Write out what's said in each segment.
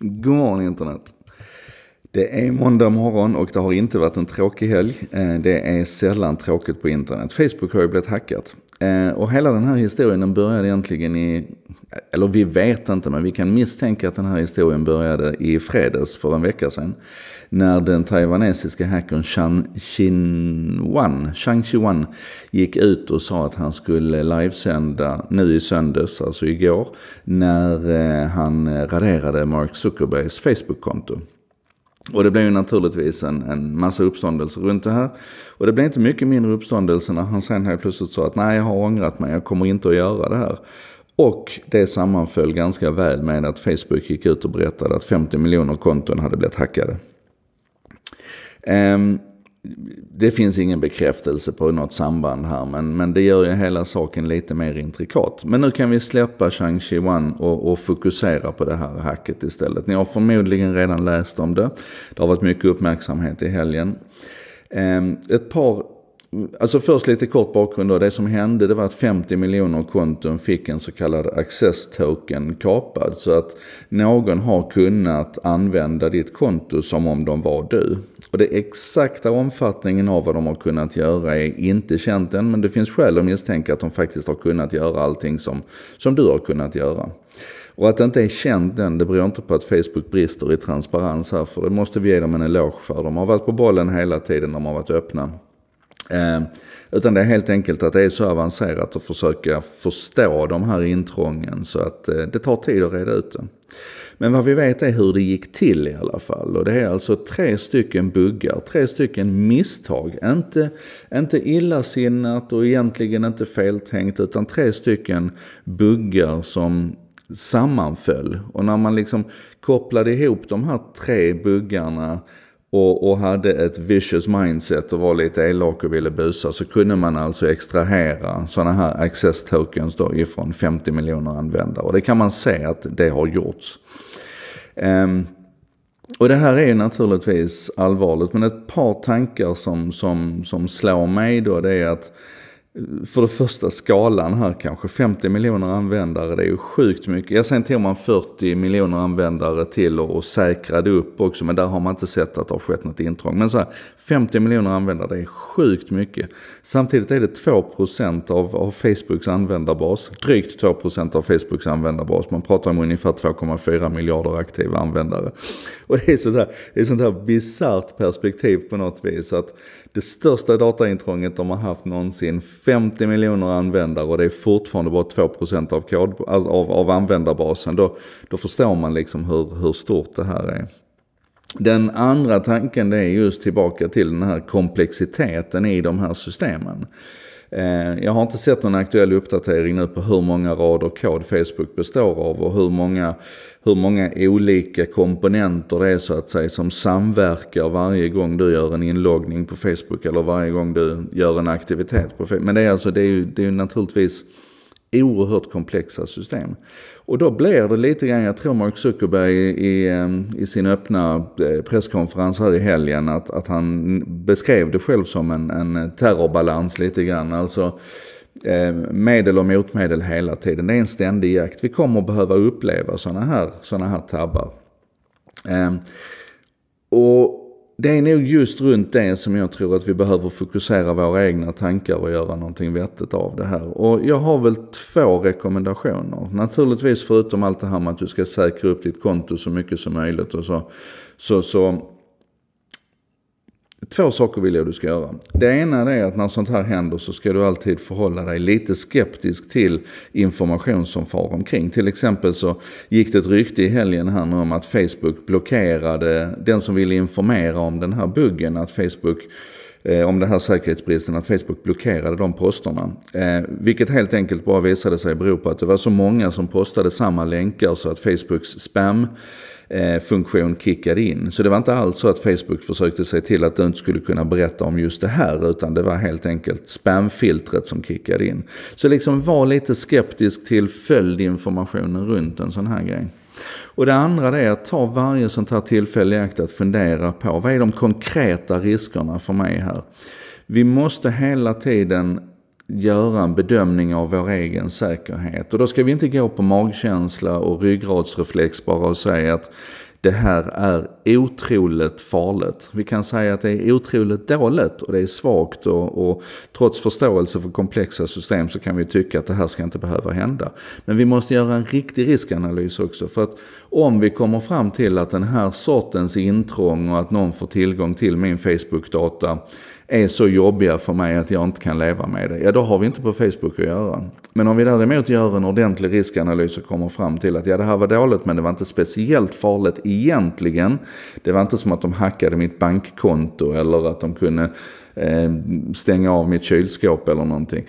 God morgon internet. Det är måndag morgon och det har inte varit en tråkig helg. Eh, det är sällan tråkigt på internet. Facebook har ju blivit hackat. Eh, och hela den här historien den började egentligen i, eller vi vet inte, men vi kan misstänka att den här historien började i fredags för en vecka sedan. När den taiwanesiska hackern Chang Chi-wan gick ut och sa att han skulle livesända nu i söndags, alltså igår, när eh, han raderade Mark Zuckerbergs Facebook-konto. Och det blev ju naturligtvis en, en massa uppståndelse runt det här. Och det blev inte mycket mindre uppståndelse när han sen helt plötsligt sa att nej, jag har ångrat mig, jag kommer inte att göra det här. Och det sammanföll ganska väl med att Facebook gick ut och berättade att 50 miljoner konton hade blivit hackade. Um, det finns ingen bekräftelse på något samband här, men, men det gör ju hela saken lite mer intrikat. Men nu kan vi släppa Chang chi wan och, och, fokusera på det här hacket istället. Ni har förmodligen redan läst om det. Det har varit mycket uppmärksamhet i helgen. Ehm, ett par Alltså först lite kort bakgrund då. Det som hände det var att 50 miljoner konton fick en så kallad access token kapad. Så att någon har kunnat använda ditt konto som om de var du. Och det exakta omfattningen av vad de har kunnat göra är inte känt än. Men det finns skäl att misstänka att de faktiskt har kunnat göra allting som, som du har kunnat göra. Och att det inte är känt än, det beror inte på att Facebook brister i transparens här. För det måste vi ge dem en eloge för. De har varit på bollen hela tiden, de har varit öppna. Eh, utan det är helt enkelt att det är så avancerat att försöka förstå de här intrången så att eh, det tar tid att reda ut det. Men vad vi vet är hur det gick till i alla fall. Och det är alltså tre stycken buggar, tre stycken misstag. Inte, inte illasinnat och egentligen inte feltänkt utan tre stycken buggar som sammanföll. Och när man liksom kopplade ihop de här tre buggarna och, och hade ett vicious mindset och var lite elak och ville busa så kunde man alltså extrahera sådana här access tokens då ifrån 50 miljoner användare. Och det kan man se att det har gjorts. Um, och det här är naturligtvis allvarligt men ett par tankar som, som, som slår mig då det är att för det första skalan här kanske. 50 miljoner användare, det är ju sjukt mycket. Ja, sen tog man 40 miljoner användare till och, och säkrade upp också, men där har man inte sett att det har skett något intrång. Men så här, 50 miljoner användare, det är sjukt mycket. Samtidigt är det 2% av, av Facebooks användarbas, drygt 2% av Facebooks användarbas. Man pratar om ungefär 2,4 miljarder aktiva användare. Och det är sånt här, det är sånt här bisarrt perspektiv på något vis, att det största dataintrånget de har haft någonsin 50 miljoner användare och det är fortfarande bara 2% av, kod, alltså av, av användarbasen. Då, då förstår man liksom hur, hur stort det här är. Den andra tanken det är just tillbaka till den här komplexiteten i de här systemen. Eh, jag har inte sett någon aktuell uppdatering nu på hur många rader kod Facebook består av och hur många, hur många olika komponenter det är så att säga som samverkar varje gång du gör en inloggning på Facebook eller varje gång du gör en aktivitet på Facebook. Men det är alltså, det är ju, det är ju naturligtvis oerhört komplexa system. Och då blir det lite grann, jag tror Mark Zuckerberg i, i ehm, sin öppna eh, presskonferens här i helgen, att, att han beskrev det själv som en, en terrorbalans lite grann. Alltså, ehm, medel och motmedel hela tiden. Det är en ständig jakt. Vi kommer att behöva uppleva sådana här, såna här tabbar. Ehm, och det är nog just runt det som jag tror att vi behöver fokusera våra egna tankar och göra någonting vettigt av det här. Och jag har väl två rekommendationer. Naturligtvis förutom allt det här med att du ska säkra upp ditt konto så mycket som möjligt och så. Så, så Två saker vill jag att du ska göra. Det ena är att när sånt här händer så ska du alltid förhålla dig lite skeptisk till information som far omkring. Till exempel så gick det ett rykte i helgen här nu om att Facebook blockerade den som ville informera om den här buggen. Att Facebook Eh, om den här säkerhetsbristen att Facebook blockerade de posterna. Eh, vilket helt enkelt bara visade sig bero på att det var så många som postade samma länkar så att Facebooks spam eh, funktion kickade in. Så det var inte alls så att Facebook försökte se till att du inte skulle kunna berätta om just det här, utan det var helt enkelt spamfiltret som kickade in. Så liksom var lite skeptisk till följdinformationen runt en sån här grej. Och det andra är att ta varje sånt här tillfälle i akt att fundera på vad är de konkreta riskerna för mig här? Vi måste hela tiden göra en bedömning av vår egen säkerhet. Och då ska vi inte gå på magkänsla och ryggradsreflex bara och säga att det här är otroligt farligt. Vi kan säga att det är otroligt dåligt och det är svagt och, och, trots förståelse för komplexa system så kan vi tycka att det här ska inte behöva hända. Men vi måste göra en riktig riskanalys också för att om vi kommer fram till att den här sortens intrång och att någon får tillgång till min Facebook-data är så jobbiga för mig att jag inte kan leva med det, ja då har vi inte på Facebook att göra. Men om vi däremot gör en ordentlig riskanalys och kommer fram till att ja det här var dåligt men det var inte speciellt farligt egentligen. Det var inte som att de hackade mitt bankkonto eller att de kunde eh, stänga av mitt kylskåp eller någonting.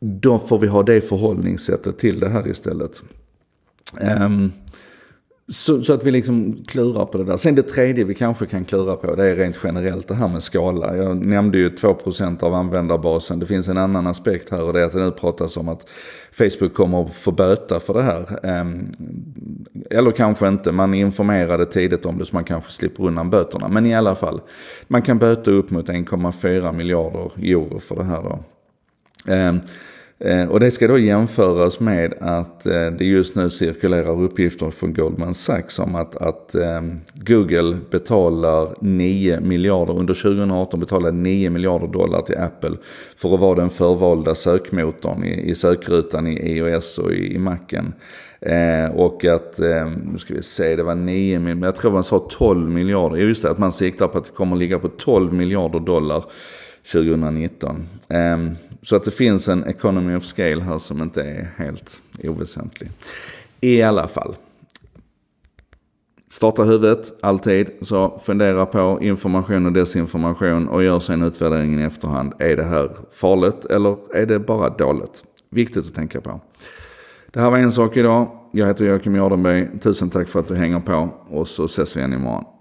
Då får vi ha det förhållningssättet till det här istället. Um, så, så, att vi liksom klurar på det där. Sen det tredje vi kanske kan klura på det är rent generellt det här med skala. Jag nämnde ju 2% av användarbasen. Det finns en annan aspekt här och det är att det nu pratas om att Facebook kommer att få böta för det här. Ehm, eller kanske inte, man informerade tidigt om det så man kanske slipper undan böterna. Men i alla fall, man kan böta upp mot 1,4 miljarder euro för det här då. Ehm, Eh, och det ska då jämföras med att eh, det just nu cirkulerar uppgifter från Goldman Sachs om att, att ehm, Google betalar 9 miljarder, under 2018 betalade 9 miljarder dollar till Apple för att vara den förvalda sökmotorn i, i sökrutan i iOS och i, i Macen. Eh, och att, eh, nu ska vi se, det var 9 miljarder, jag tror man sa 12 miljarder. Just det, att man siktar på att det kommer att ligga på 12 miljarder dollar 2019. Ehm, så att det finns en economy of scale här som inte är helt oväsentlig. I alla fall. Starta huvudet, alltid. Så fundera på information och desinformation och gör sen utvärderingen i efterhand. Är det här farligt eller är det bara dåligt? Viktigt att tänka på. Det här var en sak idag. Jag heter Joakim Jardenberg. Tusen tack för att du hänger på och så ses vi igen imorgon.